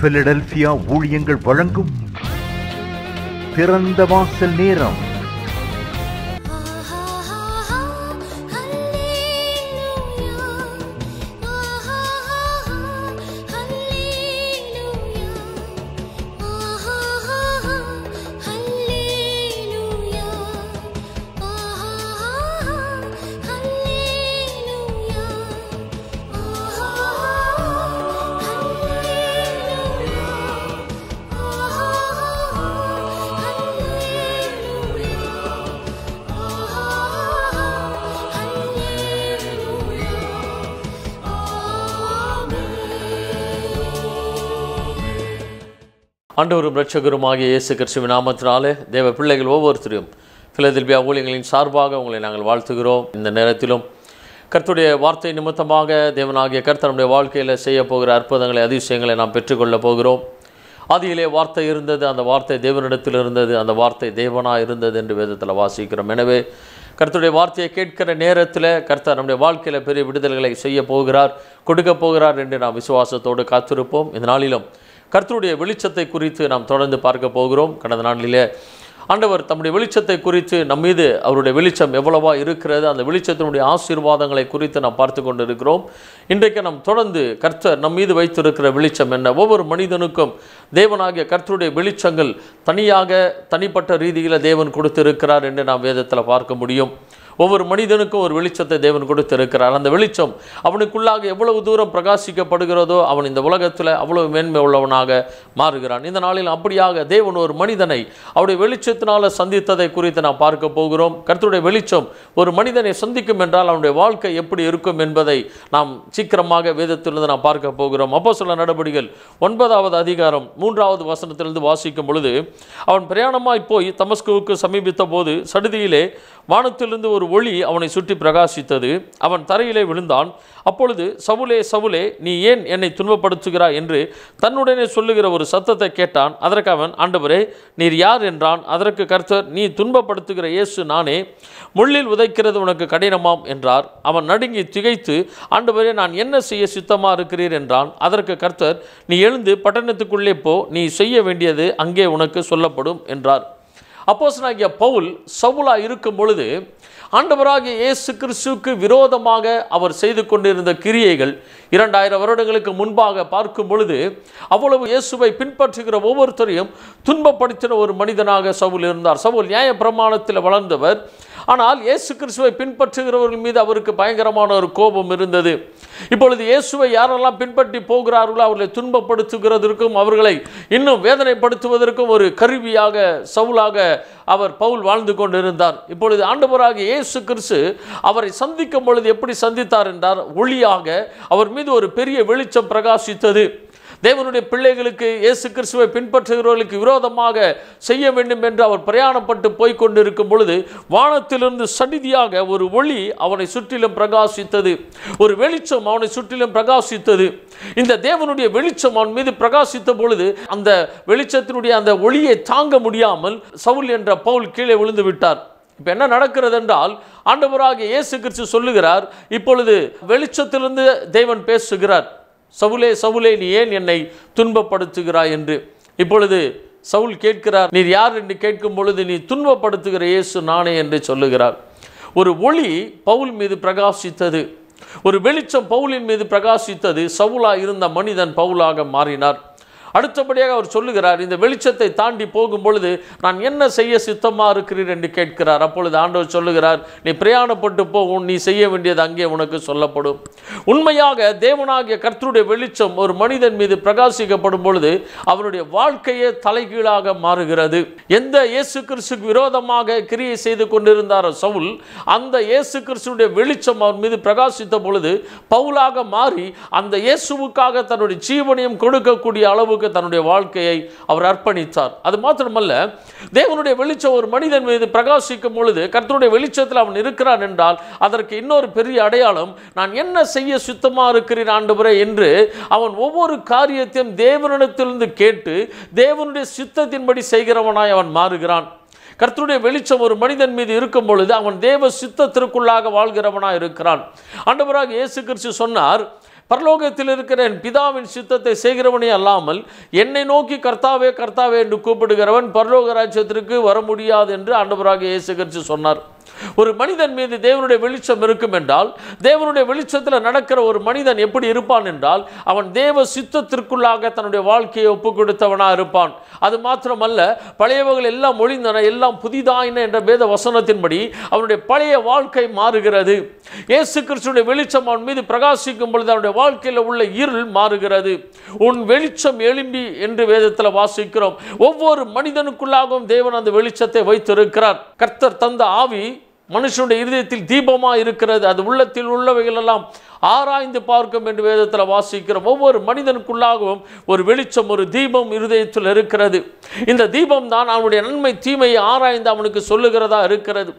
Philadelphia ஊழியங்கள் வழங்கும் திறந்த வாசல் நேரம் ஆண்டவரும் ரட்சகருமாகிய இயேசு கிறிஸ்துவின் நாமத்தினாலே தேவ பிள்ளைகள் ஒவ்வொருத்தரையும் பிலதெல்பியா ஊழியர்களின் சார்பாக உங்களை நாங்கள் வாழ்த்துகிறோம் இந்த நேரத்திலும் கர்த்துடைய வார்த்தை நிமித்தமாக தேவனாகிய கர்த்தனுடைய வாழ்க்கையில் செய்ய போகிற அற்புதங்களை அதிசயங்களை நாம் பெற்றுக்கொள்ளப் போகிறோம் அதிலே வார்த்தை இருந்தது அந்த வார்த்தை தேவனிடத்தில் இருந்தது அந்த வார்த்தை தேவனாக இருந்தது என்று வேதத்தில் வாசிக்கிறோம் எனவே கர்த்தருடைய வார்த்தையை கேட்கிற நேரத்தில் கர்த்தர் நம்முடைய வாழ்க்கையில் பெரிய விடுதல்களை செய்ய போகிறார் கொடுக்க போகிறார் என்று நாம் விசுவாசத்தோடு காத்திருப்போம் இந்த நாளிலும் கர்த்தருடைய வெளிச்சத்தை குறித்து நாம் தொடர்ந்து பார்க்க போகிறோம் கடந்த நாளிலே ஆண்டவர் தம்முடைய வெளிச்சத்தை குறித்து நம் மீது அவருடைய வெளிச்சம் எவ்வளவா இருக்கிறது அந்த வெளிச்சத்தினுடைய ஆசீர்வாதங்களை குறித்து நாம் பார்த்து கொண்டிருக்கிறோம் இருக்கிறோம் இன்றைக்கு நாம் தொடர்ந்து கர்த்தர் நம் மீது வைத்திருக்கிற வெளிச்சம் என்ன ஒவ்வொரு மனிதனுக்கும் தேவனாகிய கர்த்தருடைய வெளிச்சங்கள் தனியாக தனிப்பட்ட ரீதியில் தேவன் கொடுத்திருக்கிறார் என்று நாம் வேதத்தில் பார்க்க முடியும் ஒவ்வொரு மனிதனுக்கும் ஒரு வெளிச்சத்தை தேவன் கொடுத்திருக்கிறார் அந்த வெளிச்சம் அவனுக்குள்ளாக எவ்வளவு தூரம் பிரகாசிக்கப்படுகிறதோ அவன் இந்த உலகத்தில் அவ்வளவு மேன்மை உள்ளவனாக மாறுகிறான் இந்த நாளில் அப்படியாக தேவன் ஒரு மனிதனை அவருடைய வெளிச்சத்தினால் சந்தித்ததை குறித்து நாம் பார்க்க போகிறோம் கருத்துடைய வெளிச்சம் ஒரு மனிதனை சந்திக்கும் என்றால் அவனுடைய வாழ்க்கை எப்படி இருக்கும் என்பதை நாம் சீக்கிரமாக வேதத்திலிருந்து நாம் பார்க்க போகிறோம் அப்போ சில நடவடிக்கைகள் ஒன்பதாவது அதிகாரம் மூன்றாவது வசனத்திலிருந்து வாசிக்கும் பொழுது அவன் பிரயாணமாய் போய் தமஸ்குவுக்கு சமீபித்த போது சடுதியிலே வானத்திலிருந்து ஒரு ஒரு ஒளி அவனை சுற்றி பிரகாசித்தது அவன் தரையிலே விழுந்தான் அப்பொழுது சவுலே சவுலே நீ ஏன் என்னை துன்பப்படுத்துகிறாய் என்று தன்னுடனே சொல்லுகிற ஒரு சத்தத்தை கேட்டான் அதற்கு அவன் ஆண்டவரே நீர் யார் என்றான் அதற்கு கர்த்தர் நீ துன்பப்படுத்துகிற இயேசு நானே முள்ளில் உதைக்கிறது உனக்கு கடினமாம் என்றார் அவன் நடுங்கி திகைத்து ஆண்டவரே நான் என்ன செய்ய சித்தமாக இருக்கிறீர் என்றான் அதற்கு கர்த்தர் நீ எழுந்து பட்டணத்துக்குள்ளே போ நீ செய்ய வேண்டியது அங்கே உனக்கு சொல்லப்படும் என்றார் அப்போஸ் நாகிய பவுல் சவுலாக இருக்கும் பொழுது ஆண்டவராகிய இயேசு கிறிஸ்துவுக்கு விரோதமாக அவர் செய்து கொண்டிருந்த கிரியைகள் இரண்டாயிரம் வருடங்களுக்கு முன்பாக பார்க்கும் பொழுது அவ்வளவு இயேசுவை பின்பற்றுகிற ஒவ்வொருத்தரையும் துன்பப்படுத்தின ஒரு மனிதனாக சவுல் இருந்தார் சவுல் நியாய பிரமாணத்தில் வளர்ந்தவர் ஆனால் இயேசு கிறிஸ்துவை பின்பற்றுகிறவர்கள் மீது அவருக்கு பயங்கரமான ஒரு கோபம் இருந்தது இப்பொழுது இயேசுவை யாரெல்லாம் பின்பற்றி போகிறார்களோ அவர்களை துன்பப்படுத்துகிறதற்கும் அவர்களை இன்னும் வேதனைப்படுத்துவதற்கும் ஒரு கருவியாக சவுலாக அவர் பவுல் வாழ்ந்து கொண்டிருந்தார் இப்பொழுது ஆண்டவராக இயேசு கிறிஸ்து அவரை சந்திக்கும் பொழுது எப்படி சந்தித்தார் என்றார் ஒளியாக அவர் மீது ஒரு பெரிய வெளிச்சம் பிரகாசித்தது தேவனுடைய பிள்ளைகளுக்கு இயேசு கிறிஸ்துவை பின்பற்றுகிறவர்களுக்கு விரோதமாக செய்ய வேண்டும் என்று அவர் பிரயாணப்பட்டு போய்கொண்டிருக்கும் பொழுது வானத்திலிருந்து சடிதியாக ஒரு ஒளி அவனை சுற்றிலும் பிரகாசித்தது ஒரு வெளிச்சம் அவனை சுற்றிலும் பிரகாசித்தது இந்த தேவனுடைய வெளிச்சம் அவன் மீது பிரகாசித்த பொழுது அந்த வெளிச்சத்தினுடைய அந்த ஒளியை தாங்க முடியாமல் சவுல் என்ற பவுல் கீழே விழுந்து விட்டார் இப்போ என்ன நடக்கிறது என்றால் ஆண்டவராக இயேசு கிறிஸ்து சொல்லுகிறார் இப்பொழுது வெளிச்சத்திலிருந்து தேவன் பேசுகிறார் சவுலே சவுலே நீ ஏன் என்னை துன்பப்படுத்துகிறாய் என்று இப்பொழுது சவுல் கேட்கிறார் நீர் யார் என்று கேட்கும் பொழுது நீ துன்பப்படுத்துகிற இயேசு நானே என்று சொல்லுகிறார் ஒரு ஒளி பவுல் மீது பிரகாசித்தது ஒரு வெளிச்சம் பவுலின் மீது பிரகாசித்தது சவுலா இருந்த மனிதன் பவுலாக மாறினார் அடுத்தபடியாக அவர் சொல்லுகிறார் இந்த வெளிச்சத்தை தாண்டி போகும் பொழுது நான் என்ன செய்ய சித்தமாக இருக்கிறீர் என்று கேட்கிறார் அப்பொழுது ஆண்டவர் சொல்லுகிறார் நீ பிரயாணப்பட்டு போ நீ செய்ய வேண்டியது அங்கே உனக்கு சொல்லப்படும் உண்மையாக தேவனாகிய கர்த்தருடைய வெளிச்சம் ஒரு மனிதன் மீது பிரகாசிக்கப்படும் பொழுது அவருடைய வாழ்க்கையே தலைகீழாக மாறுகிறது எந்த இயேசு கிறிஸ்துக்கு விரோதமாக கிரியை செய்து கொண்டிருந்தாரோ சவுல் அந்த இயேசு கிறிஸ்துடைய வெளிச்சம் அவர் மீது பிரகாசித்த பொழுது பவுலாக மாறி அந்த இயேசுவுக்காக தன்னுடைய ஜீவனையும் கொடுக்கக்கூடிய அளவுக்கு அளவுக்கு தன்னுடைய வாழ்க்கையை அவர் அர்ப்பணித்தார் அது மாத்திரமல்ல தேவனுடைய வெளிச்சம் ஒரு மனிதன் மீது பிரகாசிக்கும் பொழுது கர்த்தனுடைய வெளிச்சத்தில் அவன் இருக்கிறான் என்றால் அதற்கு இன்னொரு பெரிய அடையாளம் நான் என்ன செய்ய சுத்தமாக இருக்கிறேன் ஆண்டவரே என்று அவன் ஒவ்வொரு காரியத்தையும் தேவனிடத்திலிருந்து கேட்டு தேவனுடைய சித்தத்தின்படி செய்கிறவனாய் அவன் மாறுகிறான் கர்த்தருடைய வெளிச்சம் ஒரு மனிதன் மீது இருக்கும் பொழுது அவன் தேவ சித்தத்திற்குள்ளாக வாழ்கிறவனாக இருக்கிறான் ஆண்டவராக இயேசு கிறிஸ்து சொன்னார் பரலோகத்தில் இருக்கிற என் பிதாவின் சித்தத்தை செய்கிறவனே அல்லாமல் என்னை நோக்கி கர்த்தாவே கர்த்தாவே என்று கூப்பிடுகிறவன் பரலோக ராஜ்யத்திற்கு வர முடியாது என்று ஆண்டவராக இயேசு கரிச்சு சொன்னார் ஒரு மனிதன் மீது தேவனுடைய வெளிச்சம் இருக்கும் என்றால் தேவனுடைய வெளிச்சத்தில் நடக்கிற ஒரு மனிதன் எப்படி இருப்பான் என்றால் அவன் தேவ சித்தத்திற்குள்ளாக தன்னுடைய வாழ்க்கையை ஒப்புக் கொடுத்தவனாக இருப்பான் அது மாத்திரமல்ல பழையவர்கள் எல்லாம் ஒழிந்தன எல்லாம் புதிதாயின என்ற வேத வசனத்தின்படி அவனுடைய பழைய வாழ்க்கை மாறுகிறது இயேசு கிறிஸ்துடைய வெளிச்சம் அவன் மீது பிரகாசிக்கும் பொழுது அவனுடைய வாழ்க்கையில் உள்ள இருள் மாறுகிறது உன் வெளிச்சம் எழும்பி என்று வேதத்தில் வாசிக்கிறோம் ஒவ்வொரு மனிதனுக்குள்ளாகவும் தேவன் அந்த வெளிச்சத்தை வைத்திருக்கிறார் கர்த்தர் தந்த ஆவி மனுஷனுடைய இருதயத்தில் தீபமாக இருக்கிறது அது உள்ளத்தில் உள்ளவைகளெல்லாம் ஆராய்ந்து பார்க்கும் என்று வேதத்தில் வாசிக்கிற ஒவ்வொரு மனிதனுக்குள்ளாகவும் ஒரு வெளிச்சம் ஒரு தீபம் இருதயத்தில் இருக்கிறது இந்த தீபம் தான் அவனுடைய நன்மை தீமையை ஆராய்ந்து அவனுக்கு சொல்லுகிறதா இருக்கிறது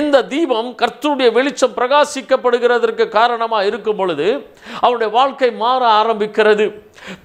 இந்த தீபம் கர்த்தருடைய வெளிச்சம் பிரகாசிக்கப்படுகிறதற்கு காரணமாக இருக்கும் பொழுது அவனுடைய வாழ்க்கை மாற ஆரம்பிக்கிறது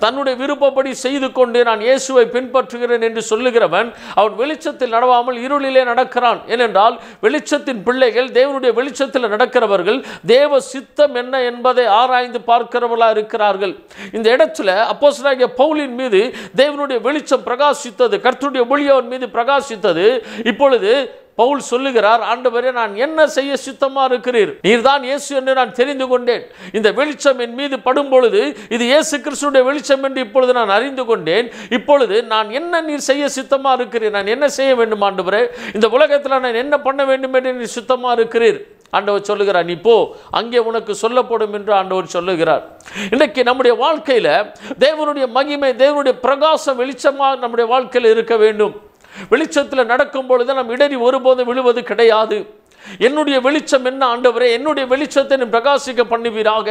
தன்னுடைய விருப்பப்படி செய்து கொண்டு நான் இயேசுவை பின்பற்றுகிறேன் என்று சொல்லுகிறவன் அவன் வெளிச்சத்தில் நடவாமல் இருளிலே நடக்கிறான் ஏனென்றால் வெளிச்சத்தின் பிள்ளைகள் தேவனுடைய வெளிச்சத்தில் நடக்கிறவர்கள் தேவ சித்தம் என்ன என்பதை ஆராய்ந்து பார்க்கிறவர்களா இருக்கிறார்கள் இந்த இடத்துல அப்போசனாகிய பவுலின் மீது தேவனுடைய வெளிச்சம் பிரகாசித்தது கர்த்துடைய ஒளி அவன் மீது பிரகாசித்தது இப்பொழுது பவுல் சொல்லுகிறார் ஆண்டவரே நான் என்ன செய்ய சித்தமாக இருக்கிறீர் நீர்தான் இயேசு என்று நான் தெரிந்து கொண்டேன் இந்த வெளிச்சம் என் மீது படும் பொழுது இது இயேசு கிறிஸ்துடைய வெளிச்சம் என்று இப்பொழுது நான் அறிந்து கொண்டேன் இப்பொழுது நான் என்ன நீர் செய்ய சித்தமாக இருக்கிறீர் நான் என்ன செய்ய வேண்டும் ஆண்டவரே இந்த உலகத்தில் நான் என்ன பண்ண வேண்டும் என்று நீர் சுத்தமாக இருக்கிறீர் ஆண்டவர் சொல்லுகிறார் நீ போ அங்கே உனக்கு சொல்லப்படும் என்று ஆண்டவர் சொல்லுகிறார் இன்றைக்கு நம்முடைய வாழ்க்கையில் தேவனுடைய மகிமை தேவனுடைய பிரகாசம் வெளிச்சமாக நம்முடைய வாழ்க்கையில் இருக்க வேண்டும் வெளிச்சத்தில் நடக்கும் பொழுது நம் இடறி ஒருபோதும் விழுவது கிடையாது என்னுடைய வெளிச்சம் என்ன ஆண்டவரே என்னுடைய வெளிச்சத்தை பிரகாசிக்க பண்ணுவீராக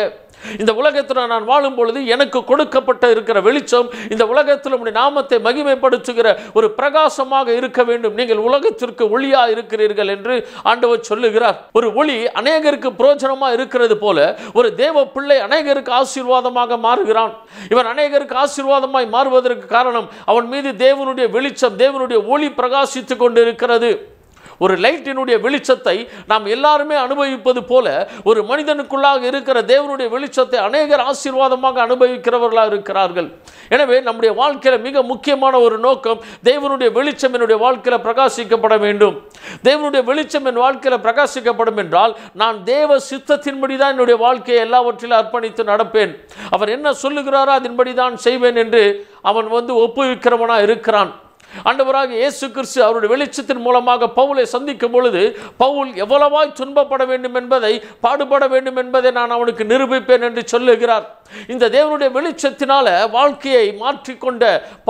இந்த உலகத்தில் நான் வாழும் பொழுது எனக்கு கொடுக்கப்பட்ட இருக்கிற வெளிச்சம் இந்த உலகத்தில் உடைய நாமத்தை மகிமைப்படுத்துகிற ஒரு பிரகாசமாக இருக்க வேண்டும் நீங்கள் உலகத்திற்கு ஒளியா இருக்கிறீர்கள் என்று ஆண்டவர் சொல்லுகிறார் ஒரு ஒளி அநேகருக்கு புரோஜனமா இருக்கிறது போல ஒரு தேவ பிள்ளை அநேகருக்கு ஆசீர்வாதமாக மாறுகிறான் இவன் அநேகருக்கு ஆசீர்வாதமாய் மாறுவதற்கு காரணம் அவன் மீது தேவனுடைய வெளிச்சம் தேவனுடைய ஒளி பிரகாசித்து கொண்டு இருக்கிறது ஒரு லைட்டினுடைய வெளிச்சத்தை நாம் எல்லாருமே அனுபவிப்பது போல ஒரு மனிதனுக்குள்ளாக இருக்கிற தேவனுடைய வெளிச்சத்தை அநேகர் ஆசீர்வாதமாக அனுபவிக்கிறவர்களாக இருக்கிறார்கள் எனவே நம்முடைய வாழ்க்கையில் மிக முக்கியமான ஒரு நோக்கம் தேவனுடைய வெளிச்சம் என்னுடைய வாழ்க்கையில் பிரகாசிக்கப்பட வேண்டும் தேவனுடைய வெளிச்சம் என் வாழ்க்கையில் பிரகாசிக்கப்படும் என்றால் நான் தேவ சித்தத்தின்படி தான் என்னுடைய வாழ்க்கையை எல்லாவற்றிலும் அர்ப்பணித்து நடப்பேன் அவர் என்ன சொல்லுகிறாரோ அதன்படி தான் செய்வேன் என்று அவன் வந்து ஒப்புவிக்கிறவனாக இருக்கிறான் அண்டவராக இயேசு கிறிஸ்து அவருடைய வெளிச்சத்தின் மூலமாக பவுலை சந்திக்கும் பொழுது பவுல் எவ்வளவாய் துன்பப்பட வேண்டும் என்பதை பாடுபட வேண்டும் என்பதை நான் அவனுக்கு நிரூபிப்பேன் என்று சொல்லுகிறார் இந்த தேவனுடைய வெளிச்சத்தினால வாழ்க்கையை மாற்றிக்கொண்ட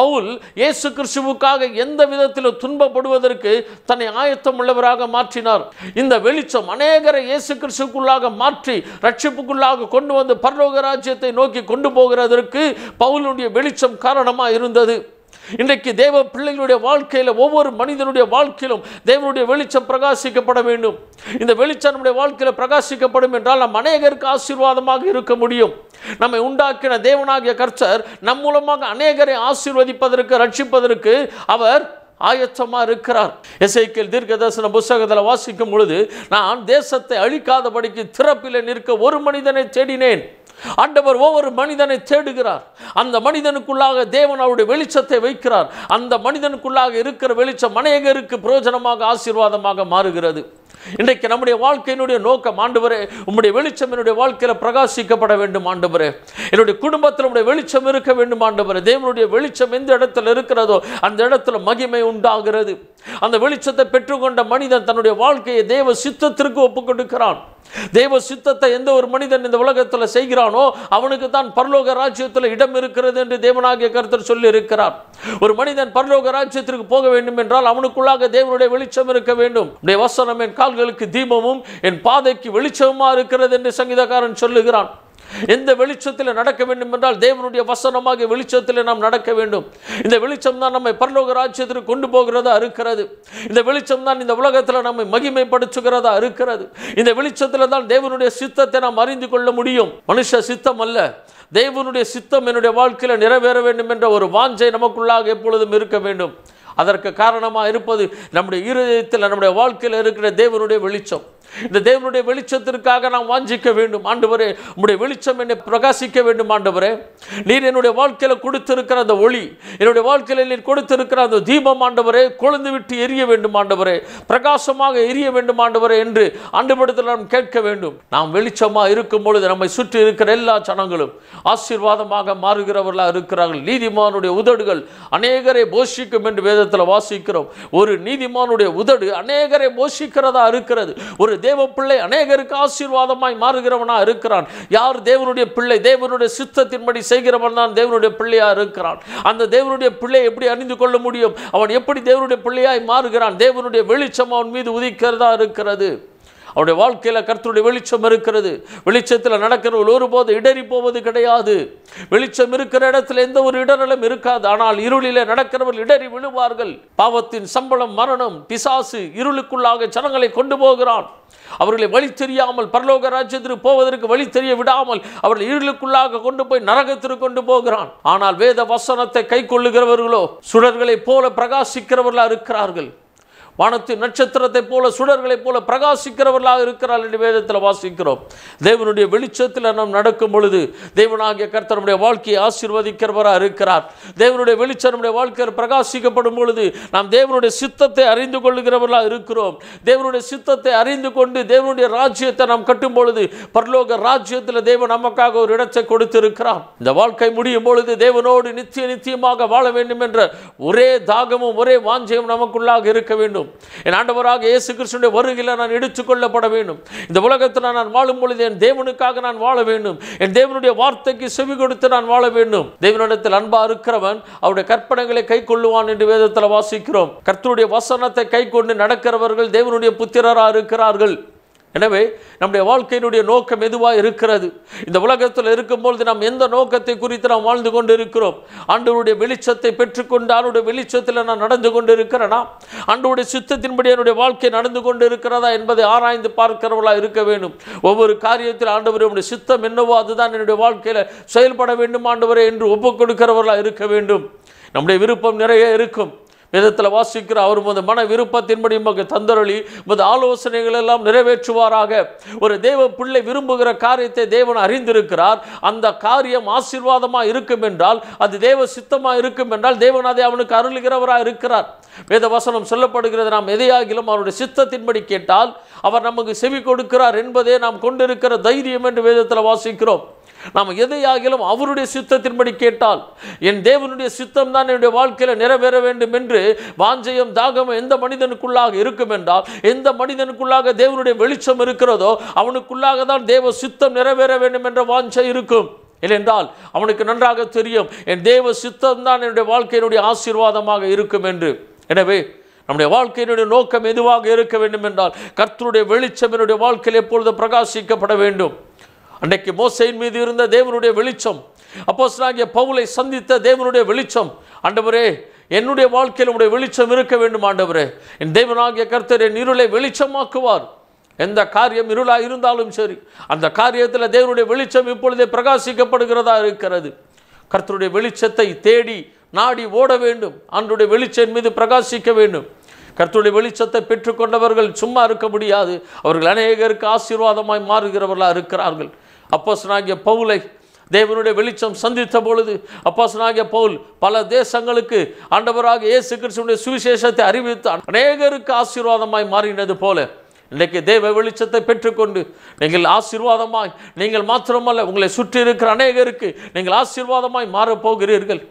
பவுல் இயேசு கிறிஸ்துவுக்காக எந்த விதத்திலும் துன்பப்படுவதற்கு தன்னை ஆயத்தம் உள்ளவராக மாற்றினார் இந்த வெளிச்சம் அநேகரை இயேசு கிறிஸ்துக்குள்ளாக மாற்றி ரட்சிப்புக்குள்ளாக கொண்டு வந்து பரலோக ராஜ்யத்தை நோக்கி கொண்டு போகிறதற்கு பவுலுடைய வெளிச்சம் காரணமாக இருந்தது இன்றைக்கு தேவ பிள்ளைகளுடைய வாழ்க்கையில் ஒவ்வொரு மனிதனுடைய வாழ்க்கையிலும் தேவனுடைய வெளிச்சம் பிரகாசிக்கப்பட வேண்டும் இந்த வெளிச்சம் நம்முடைய வாழ்க்கையில் பிரகாசிக்கப்படும் என்றால் நம் அநேகருக்கு ஆசீர்வாதமாக இருக்க முடியும் நம்மை உண்டாக்கின தேவனாகிய கர்ச்சர் நம் மூலமாக அநேகரை ஆசீர்வதிப்பதற்கு ரட்சிப்பதற்கு அவர் ஆயத்தமாக இருக்கிறார் இசைக்கில் தீர்க்க தரிசன புஸ்தகத்தில் வாசிக்கும் பொழுது நான் தேசத்தை அழிக்காதபடிக்கு திறப்பில் நிற்க ஒரு மனிதனை தேடினேன் ஆண்டவர் ஒவ்வொரு மனிதனை தேடுகிறார் அந்த மனிதனுக்குள்ளாக தேவன் அவருடைய வெளிச்சத்தை வைக்கிறார் அந்த மனிதனுக்குள்ளாக இருக்கிற வெளிச்சம் அநேகருக்கு பிரயோஜனமாக ஆசீர்வாதமாக மாறுகிறது இன்றைக்கு நம்முடைய வாழ்க்கையினுடைய நோக்கம் ஆண்டுவரே உம்முடைய வெளிச்சம் என்னுடைய வாழ்க்கையில் பிரகாசிக்கப்பட வேண்டும் ஆண்டுவரே என்னுடைய குடும்பத்தில் உடைய வெளிச்சம் இருக்க வேண்டும் ஆண்டுவரே தேவனுடைய வெளிச்சம் எந்த இடத்துல இருக்கிறதோ அந்த இடத்துல மகிமை உண்டாகிறது அந்த வெளிச்சத்தை பெற்றுக்கொண்ட மனிதன் தன்னுடைய வாழ்க்கையை தேவ சித்தத்திற்கு ஒப்புக்கொடுக்கிறான் தேவ சித்தத்தை எந்த ஒரு மனிதன் இந்த உலகத்தில் செய்கிறானோ அவனுக்கு தான் பரலோக ராஜ்யத்தில் இடம் இருக்கிறது என்று தேவனாகிய கருத்தர் சொல்லி இருக்கிறார் ஒரு மனிதன் பரலோக ராஜ்யத்திற்கு போக வேண்டும் என்றால் அவனுக்குள்ளாக தேவனுடைய வெளிச்சம் இருக்க வேண்டும் உடைய வசனம் என் கால்களுக்கு தீபமும் என் பாதைக்கு வெளிச்சமா இருக்கிறது என்று சங்கீதக்காரன் சொல்லுகிறான் எந்த வெளிச்சத்தில் நடக்க வேண்டும் என்றால் தேவனுடைய வசனமாக வெளிச்சத்தில் நாம் நடக்க வேண்டும் இந்த வெளிச்சம் தான் நம்மை பரலோக ராஜ்யத்திற்கு கொண்டு போகிறதா இருக்கிறது இந்த வெளிச்சம் தான் இந்த உலகத்தில் நம்மை மகிமைப்படுத்துகிறதா இருக்கிறது இந்த வெளிச்சத்தில் தான் தேவனுடைய சித்தத்தை நாம் அறிந்து கொள்ள முடியும் மனுஷ சித்தம் அல்ல தேவனுடைய சித்தம் என்னுடைய வாழ்க்கையில் நிறைவேற வேண்டும் என்ற ஒரு வாஞ்சை நமக்குள்ளாக எப்பொழுதும் இருக்க வேண்டும் அதற்கு காரணமாக இருப்பது நம்முடைய இருதயத்தில் நம்முடைய வாழ்க்கையில் இருக்கிற தேவனுடைய வெளிச்சம் இந்த தேவனுடைய வெளிச்சத்திற்காக நாம் வாஞ்சிக்க வேண்டும் ஆண்டவரே உங்களுடைய வெளிச்சம் என்னை பிரகாசிக்க வேண்டும் ஆண்டவரே நீர் என்னுடைய வாழ்க்கையில் கொடுத்திருக்கிற அந்த ஒளி என்னுடைய வாழ்க்கையில் நீர் கொடுத்திருக்கிற அந்த தீபம் ஆண்டவரே கொழுந்து விட்டு எரிய வேண்டும் ஆண்டவரே பிரகாசமாக எரிய வேண்டும் ஆண்டவரே என்று ஆண்டுபடுத்தல் நாம் கேட்க வேண்டும் நாம் வெளிச்சமாக இருக்கும் பொழுது நம்மை சுற்றி இருக்கிற எல்லா ஜனங்களும் ஆசீர்வாதமாக மாறுகிறவர்களாக இருக்கிறார்கள் நீதிமானுடைய உதடுகள் அநேகரை போஷிக்கும் என்று வேதத்தில் வாசிக்கிறோம் ஒரு நீதிமானுடைய உதடு அநேகரை போஷிக்கிறதா இருக்கிறது ஒரு தேவ பிள்ளை அநேகருக்கு ஆசீர்வாதமாய் மாறுகிறவனா இருக்கிறான் யார் தேவனுடைய பிள்ளை தேவனுடைய சித்தத்தின்படி செய்கிறவன் தான் தேவனுடைய பிள்ளையா இருக்கிறான் அந்த தேவனுடைய பிள்ளை எப்படி அறிந்து கொள்ள முடியும் அவன் எப்படி தேவனுடைய பிள்ளையாய் மாறுகிறான் தேவனுடைய வெளிச்சம் அவன் மீது உதிக்கிறதா இருக்கிறது அவருடைய வாழ்க்கையில் கர்த்தருடைய வெளிச்சம் இருக்கிறது வெளிச்சத்தில் நடக்கிறவர்கள் ஒருபோது இடறி போவது கிடையாது வெளிச்சம் இருக்கிற இடத்துல எந்த ஒரு இடரலும் இருக்காது ஆனால் இருளில் நடக்கிறவர்கள் இடறி விழுவார்கள் பாவத்தின் சம்பளம் மரணம் பிசாசு இருளுக்குள்ளாக ஜனங்களை கொண்டு போகிறான் அவர்களை வழி தெரியாமல் பரலோக ராஜ்யத்திற்கு போவதற்கு வழி தெரிய விடாமல் அவர்கள் இருளுக்குள்ளாக கொண்டு போய் நரகத்திற்கு கொண்டு போகிறான் ஆனால் வேத வசனத்தை கை கொள்ளுகிறவர்களோ சுடர்களை போல பிரகாசிக்கிறவர்களா இருக்கிறார்கள் வானத்து நட்சத்திரத்தைப் போல சுடர்களைப் போல பிரகாசிக்கிறவர்களாக இருக்கிறார் என்று வேதத்தில் வாசிக்கிறோம் தேவனுடைய வெளிச்சத்தில் நாம் நடக்கும் பொழுது தேவனாகிய கர்த்தனுடைய வாழ்க்கையை ஆசீர்வதிக்கிறவராக இருக்கிறார் தேவனுடைய வெளிச்சம் நம்முடைய வாழ்க்கையில் பிரகாசிக்கப்படும் பொழுது நாம் தேவனுடைய சித்தத்தை அறிந்து கொள்ளுகிறவர்களாக இருக்கிறோம் தேவனுடைய சித்தத்தை அறிந்து கொண்டு தேவனுடைய ராஜ்யத்தை நாம் கட்டும் பொழுது பரலோக ராஜ்யத்தில் தேவன் நமக்காக ஒரு இடத்தை கொடுத்திருக்கிறார் இந்த வாழ்க்கை முடியும் பொழுது தேவனோடு நித்திய நித்தியமாக வாழ வேண்டும் என்ற ஒரே தாகமும் ஒரே வாஞ்சியமும் நமக்குள்ளாக இருக்க வேண்டும் வேண்டும் என் ஆண்டவராக இயேசு கிறிஸ்துடைய வருகையில் நான் எடுத்துக்கொள்ளப்பட வேண்டும் இந்த உலகத்தில் நான் வாழும் பொழுது என் தேவனுக்காக நான் வாழ வேண்டும் என் தேவனுடைய வார்த்தைக்கு செவி கொடுத்து நான் வாழ வேண்டும் தேவனிடத்தில் அன்பா இருக்கிறவன் அவருடைய கற்பனைகளை கை கொள்ளுவான் என்று வேதத்தில் வாசிக்கிறோம் கர்த்தருடைய வசனத்தை கை கொண்டு நடக்கிறவர்கள் தேவனுடைய புத்திரராக இருக்கிறார்கள் எனவே நம்முடைய வாழ்க்கையினுடைய நோக்கம் எதுவாக இருக்கிறது இந்த உலகத்தில் இருக்கும்பொழுது நாம் எந்த நோக்கத்தை குறித்து நாம் வாழ்ந்து கொண்டு இருக்கிறோம் அன்றுடைய வெளிச்சத்தை பெற்றுக்கொண்டு அவருடைய வெளிச்சத்தில் நான் நடந்து கொண்டு இருக்கிறனா அன்றுடைய சித்தத்தின்படி என்னுடைய வாழ்க்கை நடந்து கொண்டு இருக்கிறதா என்பதை ஆராய்ந்து பார்க்கிறவர்களாக இருக்க வேண்டும் ஒவ்வொரு காரியத்தில் ஆண்டவருடைய சித்தம் என்னவோ அதுதான் என்னுடைய வாழ்க்கையில் செயல்பட வேண்டும் ஆண்டவரே என்று ஒப்புக் கொடுக்கிறவர்களாக இருக்க வேண்டும் நம்முடைய விருப்பம் நிறைய இருக்கும் வேதத்தில் வாசிக்கிற அவர் உமது மன விருப்பத்தின்படி உமக்கு தந்தரொளி உமது ஆலோசனைகள் எல்லாம் நிறைவேற்றுவாராக ஒரு தேவ பிள்ளை விரும்புகிற காரியத்தை தேவன் அறிந்திருக்கிறார் அந்த காரியம் ஆசீர்வாதமாக இருக்கும் என்றால் அது தேவ சித்தமாக இருக்கும் என்றால் தேவன் அதை அவனுக்கு அருளுகிறவராக இருக்கிறார் வேத வசனம் சொல்லப்படுகிறது நாம் எதையாகிலும் அவருடைய சித்தத்தின்படி கேட்டால் அவர் நமக்கு செவி கொடுக்கிறார் என்பதே நாம் கொண்டிருக்கிற தைரியம் என்று வேதத்தில் வாசிக்கிறோம் நாம் எதையாகிலும் அவருடைய சித்தத்தின்படி கேட்டால் என் தேவனுடைய சித்தம் தான் என்னுடைய வாழ்க்கையில் நிறைவேற வேண்டும் என்று வாஞ்சையும் தாகமும் எந்த மனிதனுக்குள்ளாக இருக்கும் என்றால் எந்த மனிதனுக்குள்ளாக தேவனுடைய வெளிச்சம் இருக்கிறதோ அவனுக்குள்ளாக தான் தேவ சித்தம் நிறைவேற வேண்டும் என்ற வாஞ்சை இருக்கும் ஏனென்றால் அவனுக்கு நன்றாக தெரியும் என் தேவ சித்தம் தான் என்னுடைய வாழ்க்கையினுடைய ஆசீர்வாதமாக இருக்கும் என்று எனவே நம்முடைய வாழ்க்கையினுடைய நோக்கம் எதுவாக இருக்க வேண்டும் என்றால் கர்த்தருடைய வெளிச்சம் என்னுடைய வாழ்க்கையில் எப்பொழுது பிரகாசிக்கப்பட வேண்டும் அன்றைக்கு மோசையின் மீது இருந்த தேவனுடைய வெளிச்சம் அப்போஸ் நாங்கள் பவுலை சந்தித்த தேவனுடைய வெளிச்சம் ஆண்டவரே என்னுடைய வாழ்க்கையில் உடைய வெளிச்சம் இருக்க வேண்டும் ஆண்டவரே என் தேவனாகிய கர்த்தர் என் இருளை வெளிச்சமாக்குவார் எந்த காரியம் இருளாக இருந்தாலும் சரி அந்த காரியத்தில் தேவனுடைய வெளிச்சம் இப்பொழுதே பிரகாசிக்கப்படுகிறதா இருக்கிறது கர்த்தருடைய வெளிச்சத்தை தேடி நாடி ஓட வேண்டும் அன்றுடைய வெளிச்சம் மீது பிரகாசிக்க வேண்டும் கர்த்தருடைய வெளிச்சத்தை பெற்றுக்கொண்டவர்கள் சும்மா இருக்க முடியாது அவர்கள் அநேகருக்கு ஆசீர்வாதமாய் மாறுகிறவர்களாக இருக்கிறார்கள் அப்போசனாகிய பவுலை தேவனுடைய வெளிச்சம் சந்தித்த பொழுது அப்போசனாகிய பவுல் பல தேசங்களுக்கு ஆண்டவராக இயேசு கிருஷ்ணனுடைய சுவிசேஷத்தை அறிவித்து அநேகருக்கு ஆசீர்வாதமாய் மாறினது போல இன்றைக்கு தேவ வெளிச்சத்தை பெற்றுக்கொண்டு நீங்கள் ஆசீர்வாதமாய் நீங்கள் மாத்திரமல்ல உங்களை சுற்றி இருக்கிற அநேகருக்கு நீங்கள் ஆசீர்வாதமாய் மாறப்போகிறீர்கள்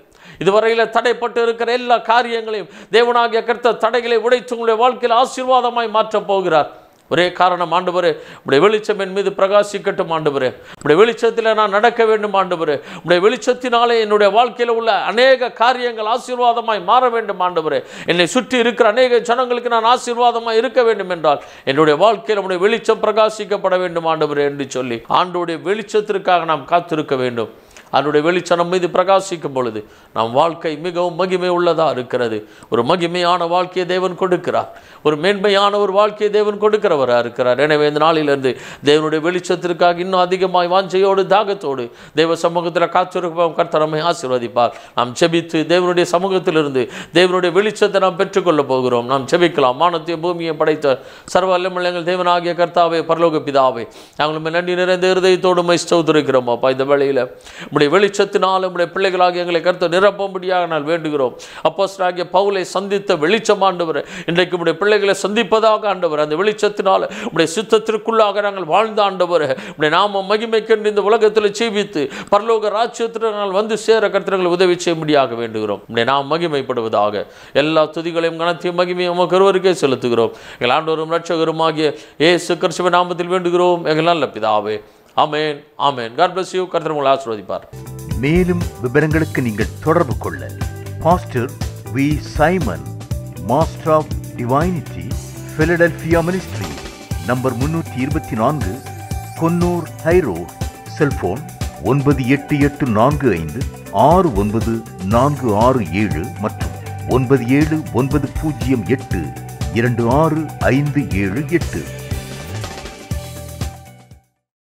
இதுவரையில் தடைப்பட்டு இருக்கிற எல்லா காரியங்களையும் தேவனாகிய கருத்த தடைகளை உடைத்து உங்களுடைய வாழ்க்கையில் ஆசீர்வாதமாய் மாற்றப் போகிறார் ஒரே காரணம் ஆண்டவரே உடைய வெளிச்சம் என் மீது பிரகாசிக்கட்டும் ஆண்டவரே உடைய வெளிச்சத்தில் நான் நடக்க வேண்டும் ஆண்டவரே உடைய வெளிச்சத்தினாலே என்னுடைய வாழ்க்கையில் உள்ள அநேக காரியங்கள் ஆசீர்வாதமாய் மாற வேண்டும் ஆண்டவரே என்னை சுற்றி இருக்கிற அநேக ஜனங்களுக்கு நான் ஆசீர்வாதமாக இருக்க வேண்டும் என்றால் என்னுடைய வாழ்க்கையில் உடைய வெளிச்சம் பிரகாசிக்கப்பட வேண்டும் ஆண்டவரே என்று சொல்லி ஆண்டுடைய வெளிச்சத்திற்காக நாம் காத்திருக்க வேண்டும் அதனுடைய வெளிச்சனம் மீது பிரகாசிக்கும் பொழுது நம் வாழ்க்கை மிகவும் மகிமை உள்ளதாக இருக்கிறது ஒரு மகிமையான வாழ்க்கையை தேவன் கொடுக்கிறார் ஒரு மேன்மையான ஒரு வாழ்க்கையை தேவன் கொடுக்கிறவராக இருக்கிறார் எனவே இந்த நாளிலிருந்து தேவனுடைய வெளிச்சத்திற்காக இன்னும் அதிகமாக வாஞ்சையோடு தாகத்தோடு தேவ சமூகத்தில் காத்திருப்போம் கர்த்தரமை ஆசீர்வதிப்பார் நாம் செபித்து தேவனுடைய சமூகத்திலிருந்து தேவனுடைய வெளிச்சத்தை நாம் பெற்றுக்கொள்ளப் போகிறோம் நாம் செபிக்கலாம் மானத்தையும் பூமியை படைத்த சர்வ அல்லமல்லங்கள் தேவனாகிய கர்த்தாவே பரலோக பிதாவே நாங்களும் நன்றி நிறைந்த இருதயத்தோடு மை ஸ்தோத்திருக்கிறோம் அப்பா இந்த வேளையில் உம்முடைய வெளிச்சத்தினால் உம்முடைய பிள்ளைகளாக எங்களை கருத்து நிரப்பும்படியாக நான் வேண்டுகிறோம் ஆகிய பவுலை சந்தித்த வெளிச்சம் ஆண்டவர் இன்றைக்கு உடைய பிள்ளைகளை சந்திப்பதாக ஆண்டவர் அந்த வெளிச்சத்தினால் உடைய சித்தத்திற்குள்ளாக நாங்கள் வாழ்ந்த ஆண்டவர் உடைய நாம மகிமைக்கென்று இந்த உலகத்தில் ஜீவித்து பரலோக ராஜ்யத்தில் நாங்கள் வந்து சேர கருத்தினங்களை உதவி செய்ய முடியாக வேண்டுகிறோம் உடைய நாம் மகிமைப்படுவதாக எல்லா துதிகளையும் கணத்தையும் மகிமையும் நமக்கு ஒருவருக்கே செலுத்துகிறோம் எங்கள் ஆண்டவரும் ரட்சகரும் ஆகிய சுக்கர் சிவ நாமத்தில் வேண்டுகிறோம் எங்கள் நல்ல பிதாவே ஆமேன் ஆமேன் காட் பிளஸ் யூ கர்த்தர் உங்களை ஆசீர்வதிப்பார் மேலும் விவரங்களுக்கு நீங்கள் தொடர்பு கொள்ள pastor V Simon master of divinity Philadelphia ministry number முன்னூற்றி இருபத்தி நான்கு கொன்னூர் ஹைரோ செல்போன் ஒன்பது எட்டு எட்டு நான்கு ஐந்து ஆறு ஒன்பது நான்கு ஆறு ஏழு மற்றும் ஒன்பது ஏழு ஒன்பது பூஜ்ஜியம் எட்டு இரண்டு ஆறு ஐந்து ஏழு எட்டு